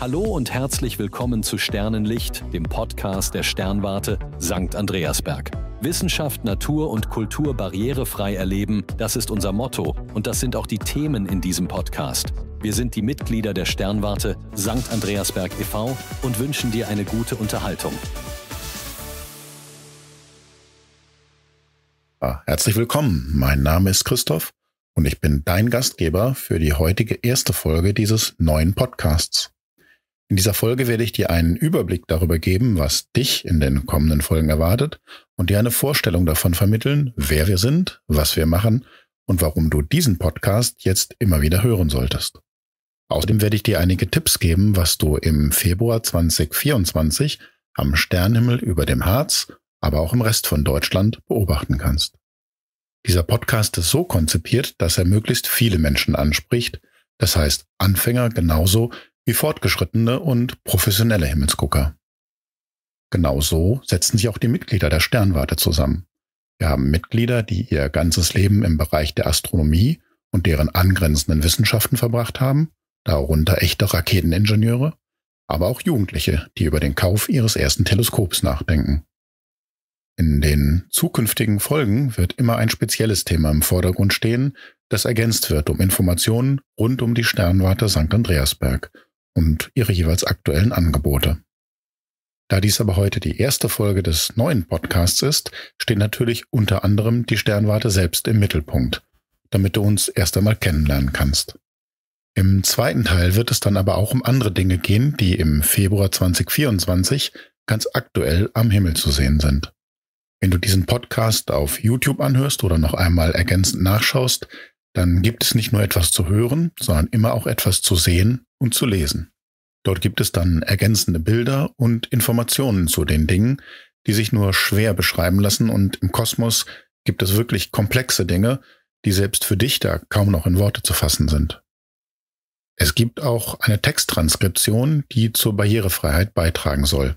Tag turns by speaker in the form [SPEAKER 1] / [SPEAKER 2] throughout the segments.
[SPEAKER 1] Hallo und herzlich willkommen zu Sternenlicht, dem Podcast der Sternwarte St. Andreasberg. Wissenschaft, Natur und Kultur barrierefrei erleben, das ist unser Motto und das sind auch die Themen in diesem Podcast. Wir sind die Mitglieder der Sternwarte St. Andreasberg e.V. und wünschen dir eine gute Unterhaltung. Herzlich willkommen, mein Name ist Christoph und ich bin dein Gastgeber für die heutige erste Folge dieses neuen Podcasts. In dieser Folge werde ich dir einen Überblick darüber geben, was dich in den kommenden Folgen erwartet und dir eine Vorstellung davon vermitteln, wer wir sind, was wir machen und warum du diesen Podcast jetzt immer wieder hören solltest. Außerdem werde ich dir einige Tipps geben, was du im Februar 2024 am Sternenhimmel über dem Harz, aber auch im Rest von Deutschland beobachten kannst. Dieser Podcast ist so konzipiert, dass er möglichst viele Menschen anspricht, das heißt Anfänger genauso wie fortgeschrittene und professionelle Himmelsgucker. Genauso setzen sich auch die Mitglieder der Sternwarte zusammen. Wir haben Mitglieder, die ihr ganzes Leben im Bereich der Astronomie und deren angrenzenden Wissenschaften verbracht haben, darunter echte Raketeningenieure, aber auch Jugendliche, die über den Kauf ihres ersten Teleskops nachdenken. In den zukünftigen Folgen wird immer ein spezielles Thema im Vordergrund stehen, das ergänzt wird um Informationen rund um die Sternwarte St. Andreasberg und ihre jeweils aktuellen Angebote. Da dies aber heute die erste Folge des neuen Podcasts ist, steht natürlich unter anderem die Sternwarte selbst im Mittelpunkt, damit du uns erst einmal kennenlernen kannst. Im zweiten Teil wird es dann aber auch um andere Dinge gehen, die im Februar 2024 ganz aktuell am Himmel zu sehen sind. Wenn du diesen Podcast auf YouTube anhörst oder noch einmal ergänzend nachschaust, dann gibt es nicht nur etwas zu hören, sondern immer auch etwas zu sehen und zu lesen. Dort gibt es dann ergänzende Bilder und Informationen zu den Dingen, die sich nur schwer beschreiben lassen und im Kosmos gibt es wirklich komplexe Dinge, die selbst für Dichter kaum noch in Worte zu fassen sind. Es gibt auch eine Texttranskription, die zur Barrierefreiheit beitragen soll.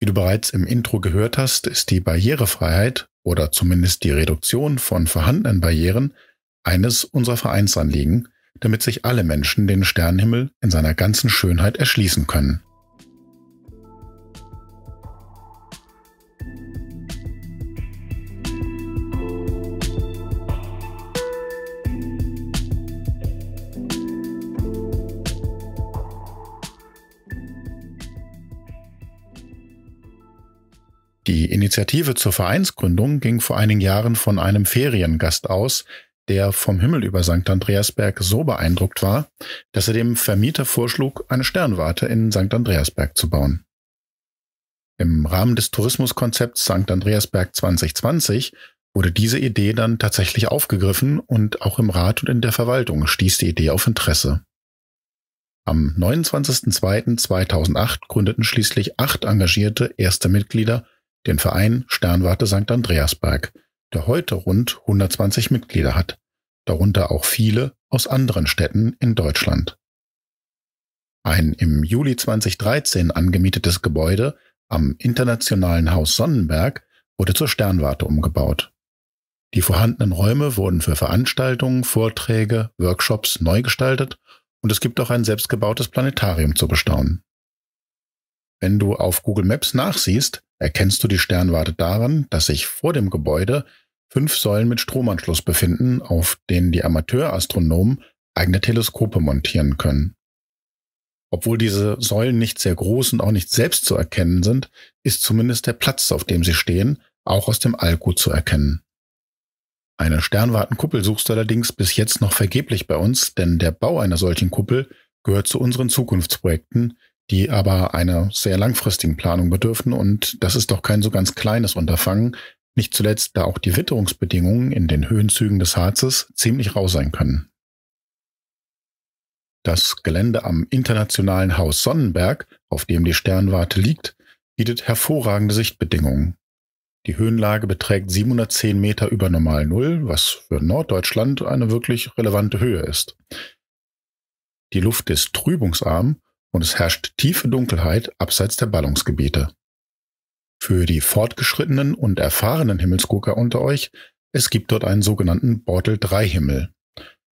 [SPEAKER 1] Wie du bereits im Intro gehört hast, ist die Barrierefreiheit oder zumindest die Reduktion von vorhandenen Barrieren eines unserer Vereinsanliegen, damit sich alle Menschen den Sternenhimmel in seiner ganzen Schönheit erschließen können. Die Initiative zur Vereinsgründung ging vor einigen Jahren von einem Feriengast aus, der vom Himmel über St. Andreasberg so beeindruckt war, dass er dem Vermieter vorschlug, eine Sternwarte in St. Andreasberg zu bauen. Im Rahmen des Tourismuskonzepts St. Andreasberg 2020 wurde diese Idee dann tatsächlich aufgegriffen und auch im Rat und in der Verwaltung stieß die Idee auf Interesse. Am 29.02.2008 gründeten schließlich acht engagierte erste Mitglieder den Verein Sternwarte St. Andreasberg, der heute rund 120 Mitglieder hat darunter auch viele aus anderen Städten in Deutschland. Ein im Juli 2013 angemietetes Gebäude am Internationalen Haus Sonnenberg wurde zur Sternwarte umgebaut. Die vorhandenen Räume wurden für Veranstaltungen, Vorträge, Workshops neu gestaltet und es gibt auch ein selbstgebautes Planetarium zu bestaunen. Wenn du auf Google Maps nachsiehst, erkennst du die Sternwarte daran, dass sich vor dem Gebäude fünf Säulen mit Stromanschluss befinden, auf denen die Amateurastronomen eigene Teleskope montieren können. Obwohl diese Säulen nicht sehr groß und auch nicht selbst zu erkennen sind, ist zumindest der Platz, auf dem sie stehen, auch aus dem All gut zu erkennen. Eine Sternwartenkuppel suchst du allerdings bis jetzt noch vergeblich bei uns, denn der Bau einer solchen Kuppel gehört zu unseren Zukunftsprojekten, die aber einer sehr langfristigen Planung bedürfen und das ist doch kein so ganz kleines Unterfangen, nicht zuletzt, da auch die Witterungsbedingungen in den Höhenzügen des Harzes ziemlich rau sein können. Das Gelände am Internationalen Haus Sonnenberg, auf dem die Sternwarte liegt, bietet hervorragende Sichtbedingungen. Die Höhenlage beträgt 710 Meter über Normal Null, was für Norddeutschland eine wirklich relevante Höhe ist. Die Luft ist trübungsarm und es herrscht tiefe Dunkelheit abseits der Ballungsgebiete. Für die fortgeschrittenen und erfahrenen Himmelsgucker unter euch, es gibt dort einen sogenannten Bortel 3 Himmel.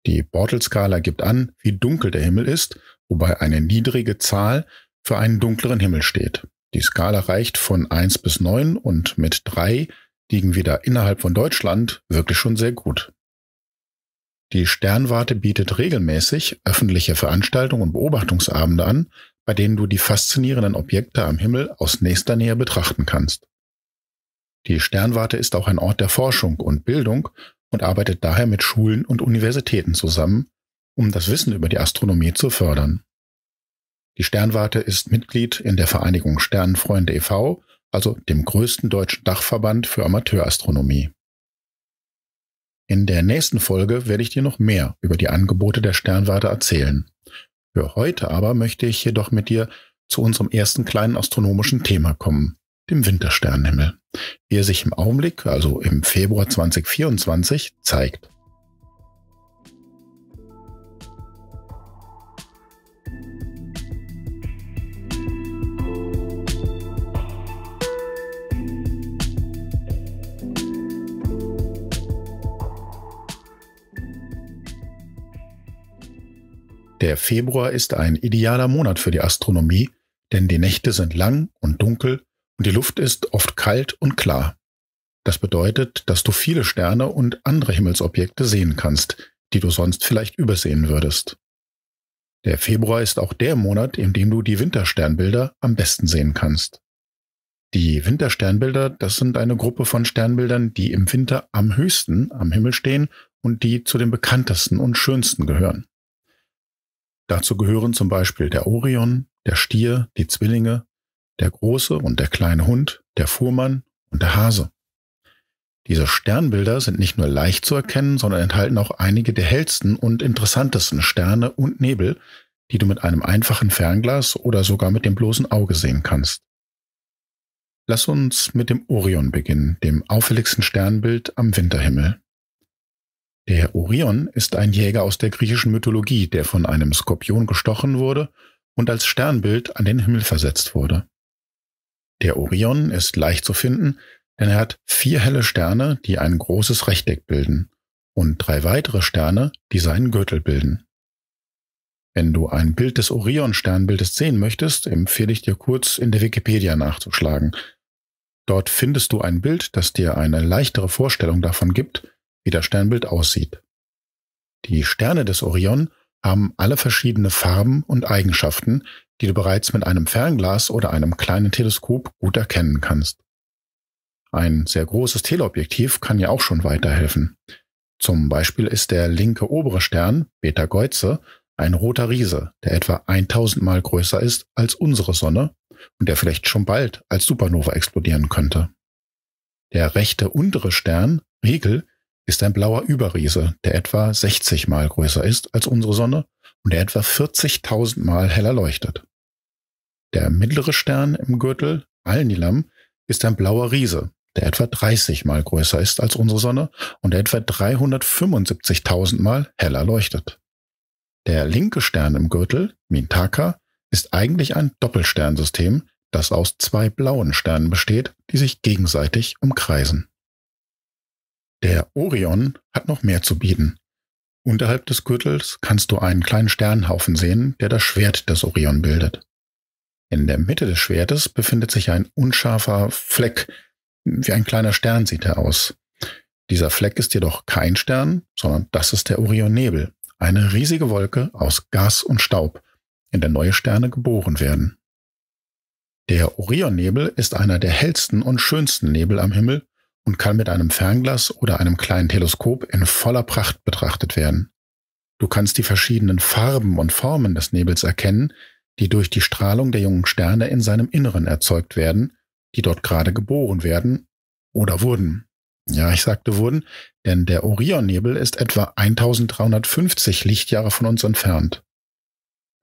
[SPEAKER 1] Die Bortel-Skala gibt an, wie dunkel der Himmel ist, wobei eine niedrige Zahl für einen dunkleren Himmel steht. Die Skala reicht von 1 bis 9 und mit 3 liegen wir da innerhalb von Deutschland wirklich schon sehr gut. Die Sternwarte bietet regelmäßig öffentliche Veranstaltungen und Beobachtungsabende an, bei denen du die faszinierenden Objekte am Himmel aus nächster Nähe betrachten kannst. Die Sternwarte ist auch ein Ort der Forschung und Bildung und arbeitet daher mit Schulen und Universitäten zusammen, um das Wissen über die Astronomie zu fördern. Die Sternwarte ist Mitglied in der Vereinigung Sternenfreunde e.V., also dem größten deutschen Dachverband für Amateurastronomie. In der nächsten Folge werde ich dir noch mehr über die Angebote der Sternwarte erzählen für heute aber möchte ich jedoch mit dir zu unserem ersten kleinen astronomischen Thema kommen, dem Wintersternhimmel, wie er sich im Augenblick, also im Februar 2024, zeigt. Der Februar ist ein idealer Monat für die Astronomie, denn die Nächte sind lang und dunkel und die Luft ist oft kalt und klar. Das bedeutet, dass du viele Sterne und andere Himmelsobjekte sehen kannst, die du sonst vielleicht übersehen würdest. Der Februar ist auch der Monat, in dem du die Wintersternbilder am besten sehen kannst. Die Wintersternbilder, das sind eine Gruppe von Sternbildern, die im Winter am höchsten am Himmel stehen und die zu den bekanntesten und schönsten gehören. Dazu gehören zum Beispiel der Orion, der Stier, die Zwillinge, der große und der kleine Hund, der Fuhrmann und der Hase. Diese Sternbilder sind nicht nur leicht zu erkennen, sondern enthalten auch einige der hellsten und interessantesten Sterne und Nebel, die du mit einem einfachen Fernglas oder sogar mit dem bloßen Auge sehen kannst. Lass uns mit dem Orion beginnen, dem auffälligsten Sternbild am Winterhimmel. Der Orion ist ein Jäger aus der griechischen Mythologie, der von einem Skorpion gestochen wurde und als Sternbild an den Himmel versetzt wurde. Der Orion ist leicht zu finden, denn er hat vier helle Sterne, die ein großes Rechteck bilden, und drei weitere Sterne, die seinen Gürtel bilden. Wenn du ein Bild des Orion-Sternbildes sehen möchtest, empfehle ich dir kurz in der Wikipedia nachzuschlagen. Dort findest du ein Bild, das dir eine leichtere Vorstellung davon gibt, wie das Sternbild aussieht. Die Sterne des Orion haben alle verschiedene Farben und Eigenschaften, die du bereits mit einem Fernglas oder einem kleinen Teleskop gut erkennen kannst. Ein sehr großes Teleobjektiv kann ja auch schon weiterhelfen. Zum Beispiel ist der linke obere Stern, Beta Geuze, ein roter Riese, der etwa 1000 mal größer ist als unsere Sonne und der vielleicht schon bald als Supernova explodieren könnte. Der rechte untere Stern, Riegel, ist ein blauer Überriese, der etwa 60 Mal größer ist als unsere Sonne und der etwa 40.000 Mal heller leuchtet. Der mittlere Stern im Gürtel, Alnilam, ist ein blauer Riese, der etwa 30 Mal größer ist als unsere Sonne und der etwa 375.000 Mal heller leuchtet. Der linke Stern im Gürtel, Mintaka, ist eigentlich ein Doppelsternsystem, das aus zwei blauen Sternen besteht, die sich gegenseitig umkreisen. Der Orion hat noch mehr zu bieten. Unterhalb des Gürtels kannst du einen kleinen Sternhaufen sehen, der das Schwert des Orion bildet. In der Mitte des Schwertes befindet sich ein unscharfer Fleck, wie ein kleiner Stern sieht er aus. Dieser Fleck ist jedoch kein Stern, sondern das ist der Orionnebel, eine riesige Wolke aus Gas und Staub, in der neue Sterne geboren werden. Der Orionnebel ist einer der hellsten und schönsten Nebel am Himmel und kann mit einem Fernglas oder einem kleinen Teleskop in voller Pracht betrachtet werden. Du kannst die verschiedenen Farben und Formen des Nebels erkennen, die durch die Strahlung der jungen Sterne in seinem Inneren erzeugt werden, die dort gerade geboren werden oder wurden. Ja, ich sagte wurden, denn der Orionnebel ist etwa 1350 Lichtjahre von uns entfernt.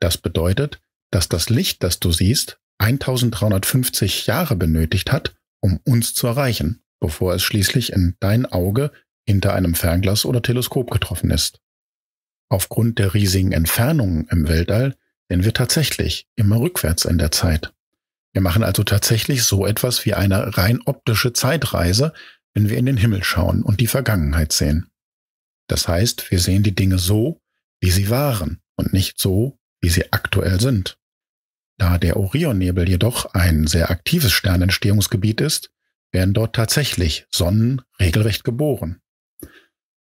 [SPEAKER 1] Das bedeutet, dass das Licht, das du siehst, 1350 Jahre benötigt hat, um uns zu erreichen bevor es schließlich in dein Auge hinter einem Fernglas oder Teleskop getroffen ist. Aufgrund der riesigen Entfernungen im Weltall sind wir tatsächlich immer rückwärts in der Zeit. Wir machen also tatsächlich so etwas wie eine rein optische Zeitreise, wenn wir in den Himmel schauen und die Vergangenheit sehen. Das heißt, wir sehen die Dinge so, wie sie waren und nicht so, wie sie aktuell sind. Da der Orionnebel jedoch ein sehr aktives Sternentstehungsgebiet ist, werden dort tatsächlich Sonnen regelrecht geboren.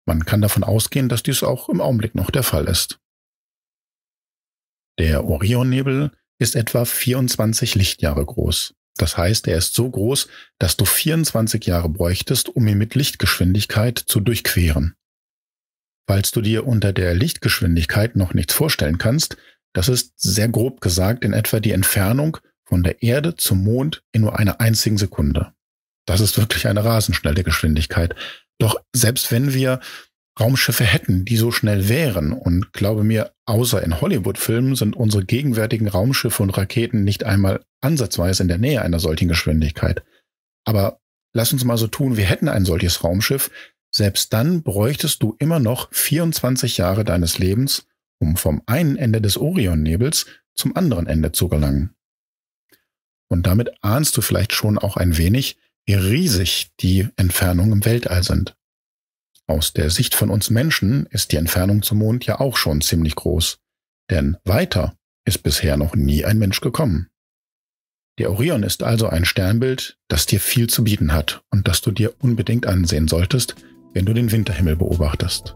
[SPEAKER 1] Man kann davon ausgehen, dass dies auch im Augenblick noch der Fall ist. Der Orionnebel ist etwa 24 Lichtjahre groß. Das heißt, er ist so groß, dass du 24 Jahre bräuchtest, um ihn mit Lichtgeschwindigkeit zu durchqueren. Falls du dir unter der Lichtgeschwindigkeit noch nichts vorstellen kannst, das ist sehr grob gesagt in etwa die Entfernung von der Erde zum Mond in nur einer einzigen Sekunde. Das ist wirklich eine rasend schnelle Geschwindigkeit. Doch selbst wenn wir Raumschiffe hätten, die so schnell wären, und glaube mir, außer in Hollywood-Filmen sind unsere gegenwärtigen Raumschiffe und Raketen nicht einmal ansatzweise in der Nähe einer solchen Geschwindigkeit. Aber lass uns mal so tun, wir hätten ein solches Raumschiff, selbst dann bräuchtest du immer noch 24 Jahre deines Lebens, um vom einen Ende des Orionnebels zum anderen Ende zu gelangen. Und damit ahnst du vielleicht schon auch ein wenig, wie riesig die Entfernungen im Weltall sind. Aus der Sicht von uns Menschen ist die Entfernung zum Mond ja auch schon ziemlich groß, denn weiter ist bisher noch nie ein Mensch gekommen. Der Orion ist also ein Sternbild, das dir viel zu bieten hat und das du dir unbedingt ansehen solltest, wenn du den Winterhimmel beobachtest.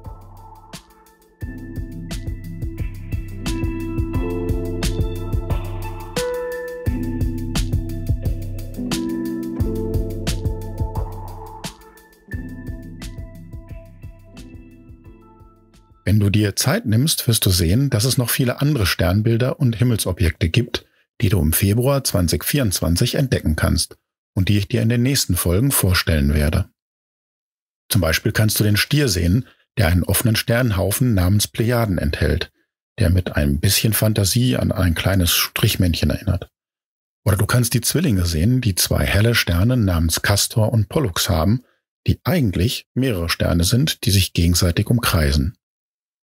[SPEAKER 1] du dir Zeit nimmst, wirst du sehen, dass es noch viele andere Sternbilder und Himmelsobjekte gibt, die du im Februar 2024 entdecken kannst und die ich dir in den nächsten Folgen vorstellen werde. Zum Beispiel kannst du den Stier sehen, der einen offenen Sternhaufen namens Plejaden enthält, der mit ein bisschen Fantasie an ein kleines Strichmännchen erinnert. Oder du kannst die Zwillinge sehen, die zwei helle Sterne namens Castor und Pollux haben, die eigentlich mehrere Sterne sind, die sich gegenseitig umkreisen.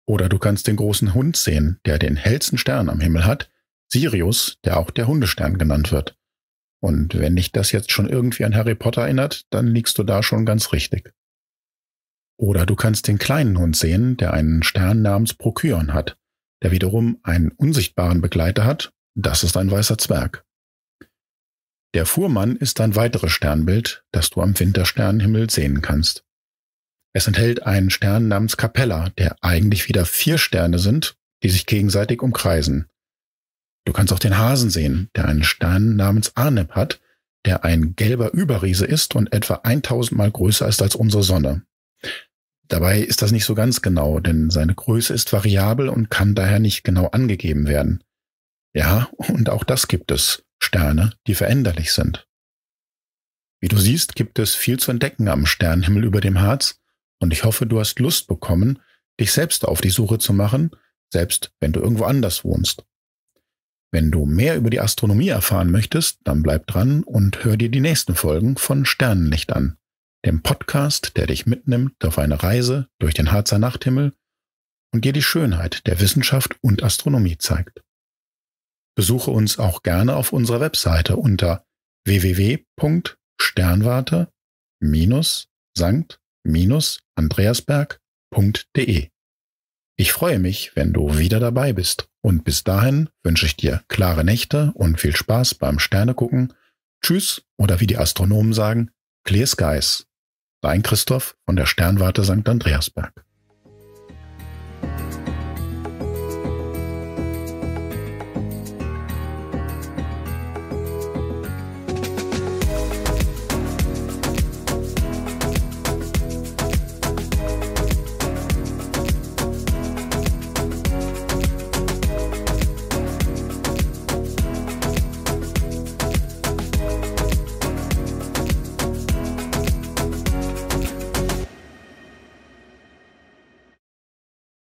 [SPEAKER 1] Oder du kannst den großen Hund sehen, der den hellsten Stern am Himmel hat, Sirius, der auch der Hundestern genannt wird. Und wenn dich das jetzt schon irgendwie an Harry Potter erinnert, dann liegst du da schon ganz richtig. Oder du kannst den kleinen Hund sehen, der einen Stern namens Procyon hat, der wiederum einen unsichtbaren Begleiter hat, das ist ein weißer Zwerg. Der Fuhrmann ist ein weiteres Sternbild, das du am Wintersternenhimmel sehen kannst. Es enthält einen Stern namens Capella, der eigentlich wieder vier Sterne sind, die sich gegenseitig umkreisen. Du kannst auch den Hasen sehen, der einen Stern namens Arneb hat, der ein gelber Überriese ist und etwa 1000 mal größer ist als unsere Sonne. Dabei ist das nicht so ganz genau, denn seine Größe ist variabel und kann daher nicht genau angegeben werden. Ja, und auch das gibt es, Sterne, die veränderlich sind. Wie du siehst, gibt es viel zu entdecken am Sternenhimmel über dem Harz, und ich hoffe, du hast Lust bekommen, dich selbst auf die Suche zu machen, selbst wenn du irgendwo anders wohnst. Wenn du mehr über die Astronomie erfahren möchtest, dann bleib dran und hör dir die nächsten Folgen von Sternenlicht an, dem Podcast, der dich mitnimmt auf eine Reise durch den Harzer Nachthimmel und dir die Schönheit der Wissenschaft und Astronomie zeigt. Besuche uns auch gerne auf unserer Webseite unter www.sternwarte-sankt- andreasberg.de. Ich freue mich, wenn du wieder dabei bist und bis dahin wünsche ich dir klare Nächte und viel Spaß beim Sternegucken. Tschüss oder wie die Astronomen sagen, clear skies. Dein Christoph von der Sternwarte St. Andreasberg.